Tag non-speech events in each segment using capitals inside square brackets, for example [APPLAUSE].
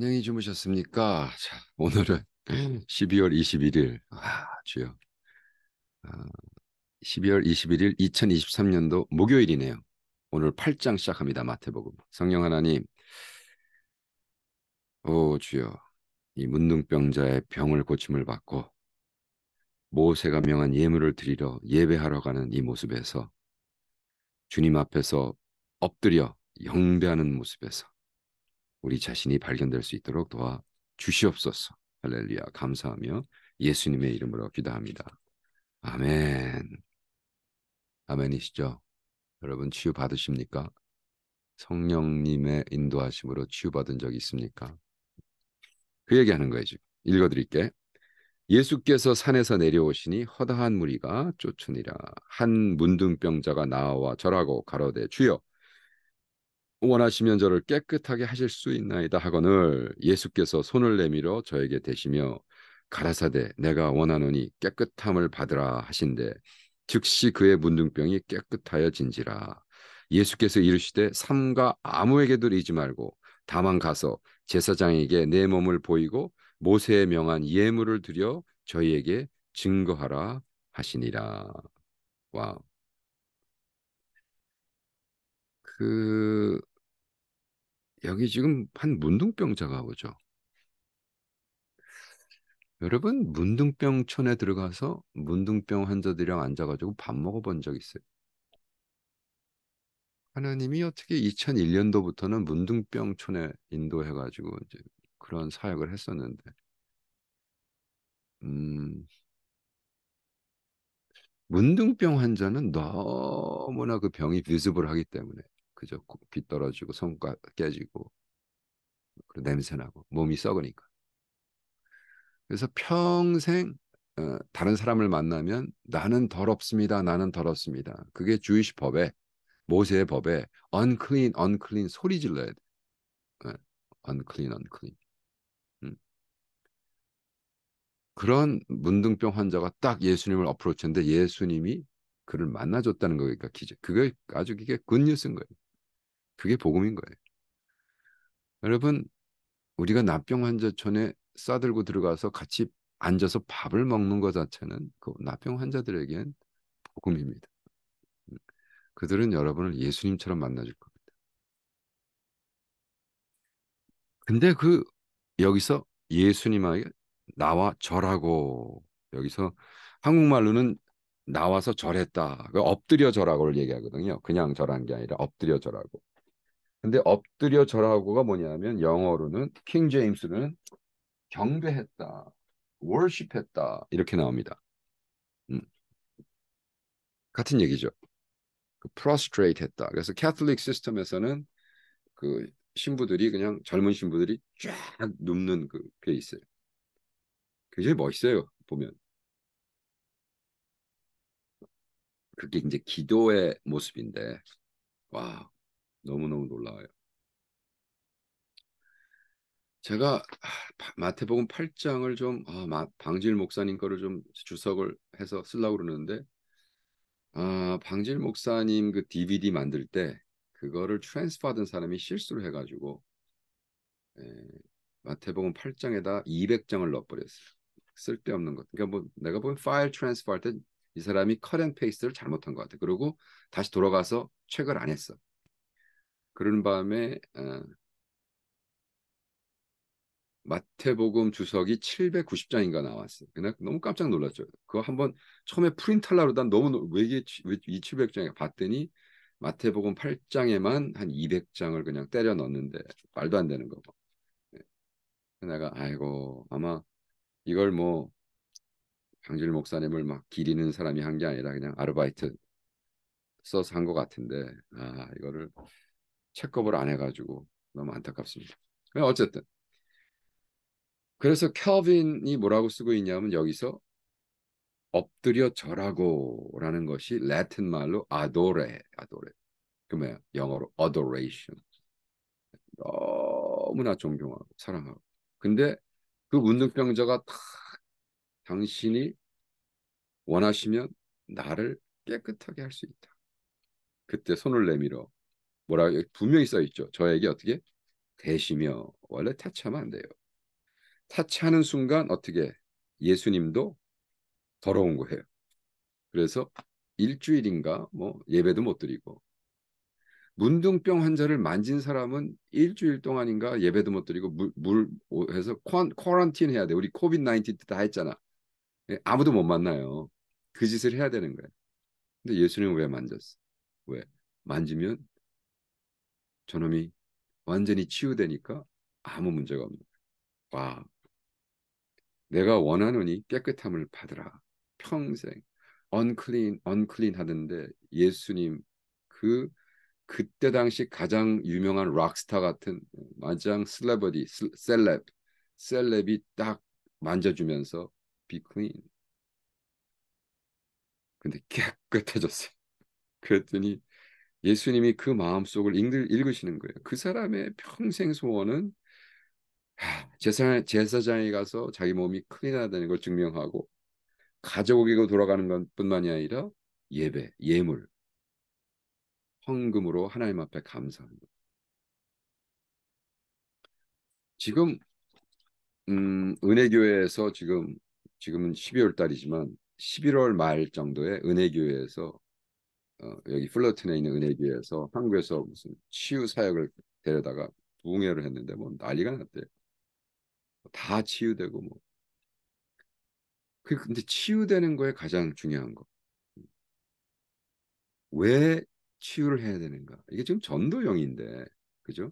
안녕히 주무셨습니까? 자, 오늘은 12월 [LAUGHS] 21일, 아, 주요. 아, 12월 21일 2023년도 목요일이네요. 오늘 8장 시작합니다. 마태복음. 성령 하나님, 오 주여, 이 문둥병자의 병을 고침을 받고 모세가 명한 예물을 드리러 예배하러 가는 이 모습에서 주님 앞에서 엎드려 영배하는 모습에서 우리 자신이 발견될 수 있도록 도와 주시옵소서. 할렐루야. 감사하며 예수님의 이름으로 기도합니다. 아멘. 아멘이시죠? 여러분 치유 받으십니까? 성령님의 인도하심으로 치유 받은 적 있습니까? 그 얘기하는 거예요 지금. 읽어드릴게. 예수께서 산에서 내려오시니 허다한 무리가 쫓으니라 한 문둥병자가 나와 절하고 가로되 주여 원하시면 저를 깨끗하게 하실 수 있나이다 하거늘 예수께서 손을 내밀어 저에게 대시며 가라사대 내가 원하노니 깨끗함을 받으라 하신대 즉시 그의 문둥병이 깨끗하여 진지라 예수께서 이르시되 삼가 아무에게도 이지 말고 다만 가서 제사장에게 내 몸을 보이고 모세의 명한 예물을 드려 저희에게 증거하라 하시니라 와그 여기 지금 한 문둥병자가 오죠. 여러분 문둥병촌에 들어가서 문둥병 환자들이랑 앉아가지고 밥 먹어본 적 있어요? 하나님이 어떻게 2001년도부터는 문둥병촌에 인도해가지고 이제 그런 사역을 했었는데, 음, 문둥병 환자는 너무나 그 병이 비스블하기 때문에 그저 귀 떨어지고 손가 깨지고 그리 냄새 나고 몸이 썩으니까. 그래서 평생 어, 다른 사람을 만나면 나는 더럽습니다. 나는 더럽습니다. 그게 주의시 법에 모세의 법에 unclean, unclean 소리 질러야 돼. 네. unclean, unclean. 음. 그런 문둥병 환자가 딱 예수님을 어프로치했는데 예수님이 그를 만나줬다는 거니까 기적. 그게 아주 이게 굿뉴스인 거예요. 그게 복음인 거예요. 여러분, 우리가 나병 환자촌에 싸들고 들어가서 같이 앉아서 밥을 먹는 것 자체는 그 나병 환자들에겐 복음입니다. 음, 그들은 여러분을 예수님처럼 만나줄 겁니다. 근데 그 여기서 예수님에게 나와 절하고 여기서 한국말로는 나와서 절했다. 그 엎드려 절하고를 얘기하거든요. 그냥 절한 게 아니라 엎드려 절하고. 근데 엎드려 절하고가 뭐냐면 영어로는 킹 제임스는 경배했다, 월십했다 이렇게 나옵니다. 음. 같은 얘기죠. 그 p r o s t r a 했다. 그래서 캐톨릭 시스템에서는 그 신부들이 그냥 젊은 신부들이 쫙 눕는 그, 그게 있어요. 굉장히 멋있어요. 보면. 그게 이제 기도의 모습인데 와 너무너무 놀라워요. 제가 마태복음 8장을 좀 아, 방질 목사님 거를 좀 주석을 해서 쓰려고 그러는데 아, 방질 목사님 그 DVD 만들 때 그거를 트랜스 받은 사람이 실수를 해가지고 에, 예, 마태복음 8장에다 200장을 넣어버렸어요. 쓸데없는 것. 그러니까 뭐 내가 보면 파일 트랜스할때 이 사람이 커렌 페이스를 잘못한 것 같아. 그리고 다시 돌아가서 책을 안 했어. 그런 밤에 아, 마태복음 주석이 790장인가 나왔어요. 그날 너무 깜짝 놀랐죠. 그거 한번 처음에 프린탈라로 난 너무 왜이 700장에 봤더니 마태복음 8장에만 한 200장을 그냥 때려 넣는데 말도 안 되는 거고. 내가 네. 아이고 아마 이걸 뭐 강질 목사님을 막 기리는 사람이 한 게 아니라 그냥 아르바이트 써서 한 것 같은데 아 이거를 책겁을 안 해가지고 너무 안타깝습니다. 네, 어쨌든 그래서 켈빈이 뭐라고 쓰고 있냐면 여기서 엎드려 절하고라는 것이 라틴 말로 아도레 아도레 그러면 영어로 adoration 너무나 존경하고 사랑하고 근데 그 운동병자가 탁 당신이 원하시면 나를 깨끗하게 할 수 있다. 그때 손을 내밀어 뭐라 분명히 써 있죠. 저에게 어떻게 대시며 원래 타치하면 안 돼요. 타치하는 순간 어떻게 예수님도 더러운 거예요. 그래서 일주일인가 뭐 예배도 못 드리고 문둥병 환자를 만진 사람은 일주일 동안인가 예배도 못 드리고 물, 물 뭐 해서 쿼런틴 해야 돼. 우리 코비드 19때다 했잖아. 예, 아무도 못 만나요. 그 짓을 해야 되는 거예요. 근데 예수님은 왜 만졌어? 왜? 만지면 저놈이 완전히 치유되니까 아무 문제가 없는 거예요. 와, 내가 원하노니 깨끗함을 받으라. 평생 unclean, unclean 하던데 예수님 그 그때 당시 가장 유명한 락스타 같은 마장 슬레버디 셀렙 셀렙이 딱 만져주면서 be clean. 근데 [LAUGHS] 깨끗해졌어요. 그랬더니 예수님이 그 마음속을 읽, 으시는 거예요. 그 사람의 평생 소원은 아, 제사, 제사장에 가서 자기 몸이 큰일 나다는 걸 증명하고 가져오고 돌아가는 것뿐만이 아니라 예배, 예물, 헌금으로 하나님 앞에 감사합니다. 지금 음, 은혜교회에서 지금 지금은 12월 달이지만 11월 말 정도에 은혜교회에서 어, 여기 플러튼에 있는 은혜교회에서 한국에서 무슨 치유 사역을 데려다가 부흥회를 했는데 뭐 난리가 났대요. 다 치유되고 뭐. 그 근데 치유되는 거에 가장 중요한 거. 왜 치유를 해야 되는가? 이게 지금 전도형인데, 그죠?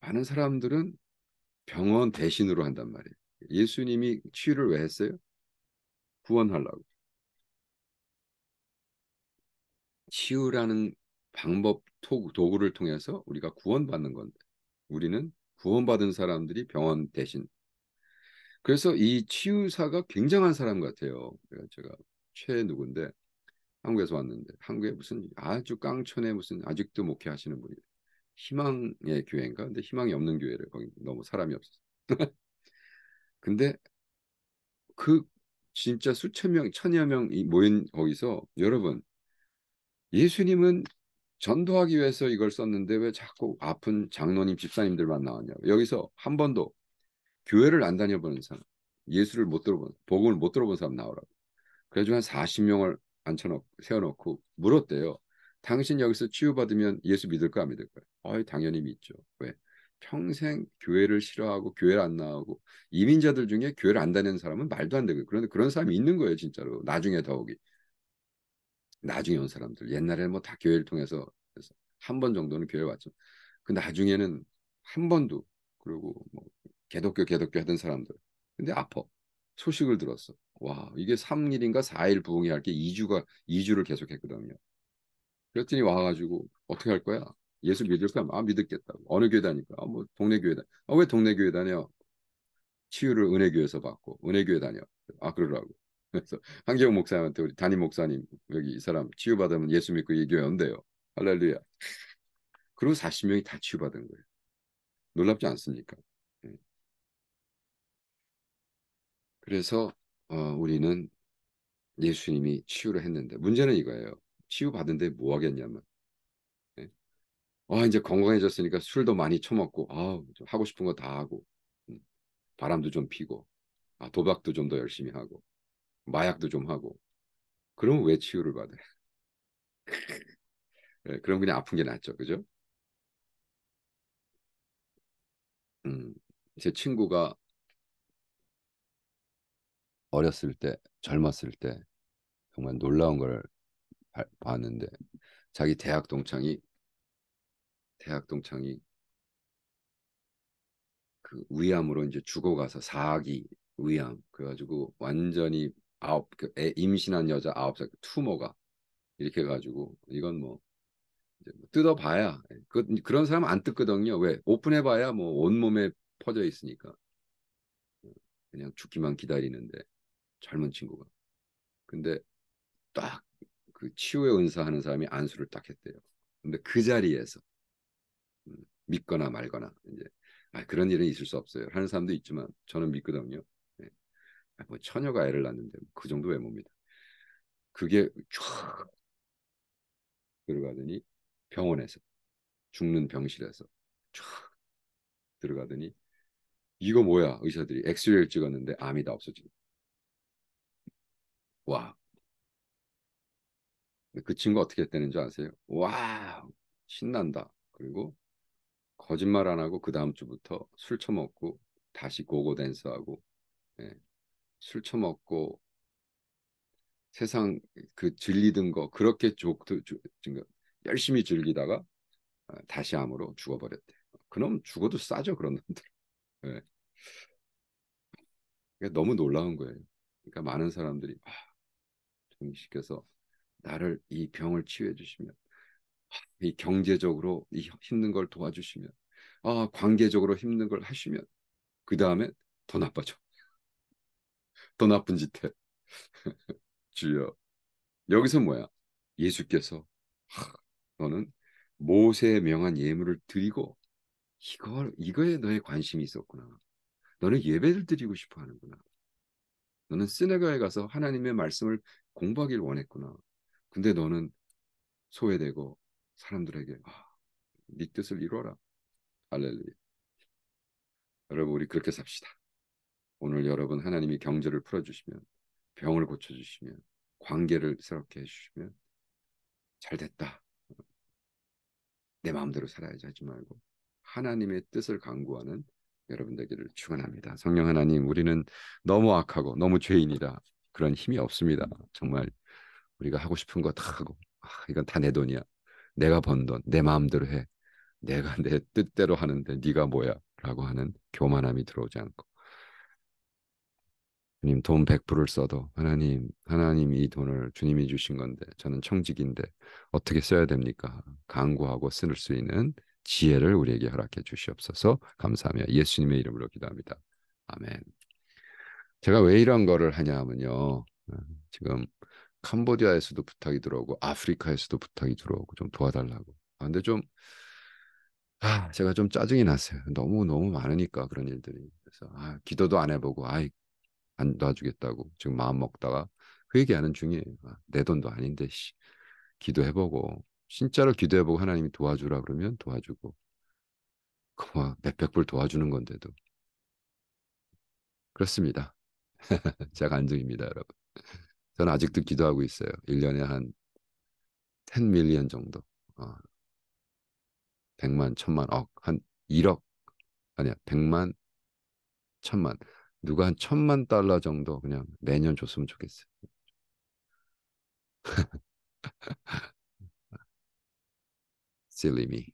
많은 사람들은 병원 대신으로 한단 말이에요. 예수님이 치유를 왜 했어요? 구원하려고. 치유라는 방법 도구를 통해서 우리가 구원받는 건데 우리는 구원받은 사람들이 병원 대신 그래서 이 치유사가 굉장한 사람 같아요. 제가 최 누군데 한국에서 왔는데 한국에 무슨 아주 깡촌에 무슨 아직도 목회하시는 분이 희망의 교회인가? 근데 희망이 없는 교회를 거기 너무 사람이 없어서. [LAUGHS] 근데 그 진짜 수천 명, 천여 명이 모인 거기서 여러분 예수님은 전도하기 위해서 이걸 썼는데 왜 자꾸 아픈 장로님 집사님들만 나왔냐 여기서 한 번도 교회를 안 다녀보는 사람 예수를 못 들어본 복음을 못 들어본 사람 나오라고 그래가한 40명을 앉혀놓고 세워놓고 물었대요 당신 여기서 치유받으면 예수 믿을까 안 믿을까 아 당연히 믿죠 왜 평생 교회를 싫어하고 교회를 안 나오고 이민자들 중에 교회를 안 다니는 사람은 말도 안 되고 그런데 그런 사람이 있는 거예요 진짜로 나중에 더욱이 나중에 온 사람들 옛날에는 뭐 다 교회를 통해서 한 번 정도는 교회 왔죠. 그 나중에는 한 번도 그리고 뭐 개독교 개독교 하던 사람들 근데 아퍼 소식을 들었어. 와 이게 3일인가 4일 부흥이 할게 2주가 2주를 계속했거든요. 그랬더니 와가지고 어떻게 할 거야? 예수 믿을 거야? 아 믿겠다고. 어느 교회 다니까? 아, 뭐 동네 교회 다. 아왜 동네 교회 다녀? 치유를 은혜교에서 회 받고 은혜교회 다녀. 아 그러라고. 그래서 [LAUGHS] 한경 목사님한테 우리 담임 목사님 여기 이 사람 치유받으면 예수 믿고 이 교회 온대요. 할렐루야. 그리고 40명이 다 치유받은 거예요. 놀랍지 않습니까? 예. 그래서 어, 우리는 예수님이 치유를 했는데 문제는 이거예요. 치유받은데 뭐 하겠냐면 네? 아 이제 건강해졌으니까 술도 많이 처먹고 아 하고 싶은 거 다 하고 음, 바람도 좀 피고 아, 도박도 좀 더 열심히 하고 마약도 좀 하고 그럼 왜 치유를 받아요? 네, [LAUGHS] 예, 그럼 그냥 아픈 게 낫죠, 그죠? 음, 제 친구가 어렸을 때, 젊었을 때 정말 놀라운 걸 바, 봤는데 자기 대학 동창이 대학 동창이 그 위암으로 이제 죽어가서 사기 위암 그래가지고 완전히 아홉 그 애 임신한 여자 아홉 살 그 투모가 이렇게 해가지고 이건 뭐, 뭐 뜯어봐야 그, 그런 사람 안 뜯거든요. 왜 오픈해봐야 뭐 온몸에 퍼져 있으니까 그냥 죽기만 기다리는데 젊은 친구가 근데 딱 그 치유의 은사하는 사람이 안수를 딱 했대요. 근데 그 자리에서 음, 믿거나 말거나 이제 아, 그런 일은 있을 수 없어요 하는 사람도 있지만 저는 믿거든요. 아, 뭐 처녀가 애를 낳는데 그 정도 외모입니다. 그게 쫙 들어가더니 병원에서 죽는 병실에서 쫙 들어가더니 이거 뭐야 의사들이 엑스레이를 찍었는데 암이 다 없어지고 와. 그 친구 어떻게 했다는 줄 아세요? 와 신난다. 그리고 거짓말 안 하고 그 다음 주부터 술 처먹고 다시 고고 댄스하고 예, 술 처먹고 세상 그 질리던 거 그렇게 족도 조, 열심히 즐기다가 아, 다시 암으로 죽어버렸대. 그놈 죽어도 싸죠 그런 놈들. 네. 예. 러니까 너무 놀라운 거예요. 그러니까 많은 사람들이 아, 정식께서 나를 이 병을 치유해 주시면 아, 이 경제적으로 이 힘든 걸 도와주시면 아, 관계적으로 힘든 걸 하시면 그 다음에 더 나빠져. 더 나쁜 짓 해. [LAUGHS] 주여. 여기서 뭐야? 예수께서 하, 너는 모세의 명한 예물을 드리고 이걸 이거에 너의 관심이 있었구나. 너는 예배를 드리고 싶어 하는구나. 너는 시내가에 가서 하나님의 말씀을 공부하길 원했구나. 근데 너는 소외되고 사람들에게 아, 네 뜻을 이루어라. 할렐루야. 여러분 우리 그렇게 삽시다. 오늘 여러분 하나님이 경제를 풀어주시면 병을 고쳐주시면 관계를 새롭게 해주시면 잘 됐다. 내 마음대로 살아야지 하지 말고 하나님의 뜻을 강구하는 여러분 에게를 축원합니다. 성령 하나님, 우리는 너무 악하고 너무 죄인이라 그런 힘이 없습니다. 정말 우리가 하고 싶은 거 다 하고 아, 이건 다 내 돈이야. 내가 번 돈, 내 마음대로 해. 내가 내 뜻대로 하는데 네가 뭐야? 라고 하는 교만함이 들어오지 않고 하나님돈1 0 0를 써도 하나님 하나님 이 돈을 주님이 주신 건데 저는 청직인데 어떻게 써야 됩니까? 강구하고 쓸 수 있는 지혜를 우리에게 허락해 주시옵소서 감사하며 예수님의 이름으로 기도합니다. 아멘. 제가 왜 이런 거를 하냐 하면요. 아, 지금 캄보디아에서도 부탁이 들어오고 아프리카에서도 부탁이 들어오고 좀 도와달라고. 아, 근데 좀 아, 제가 좀 짜증이 났어요. 너무 너무 많으니까 그런 일들이. 그래서 아, 기도도 안 해보고 아이 안와주겠다고 지금 마음 먹다가 그 얘기하는 중이에요. 아, 내 돈도 아닌데 씨. 기도해보고 진짜로 기도해보고 하나님이 도와주라 그러면 도와주고 그만 몇백 불 도와주는 건데도 그렇습니다. [LAUGHS] 제가 안중입니다, 여러분. 저는 아직도 기도하고 있어요. 1년에 한 10밀리언 정도. 어. 100만, 1000만, 억, 한 1억. 아니야, 100만, 1000만. 누가 한 천만 달러 정도 그냥 매년 줬으면 좋겠어요. s i l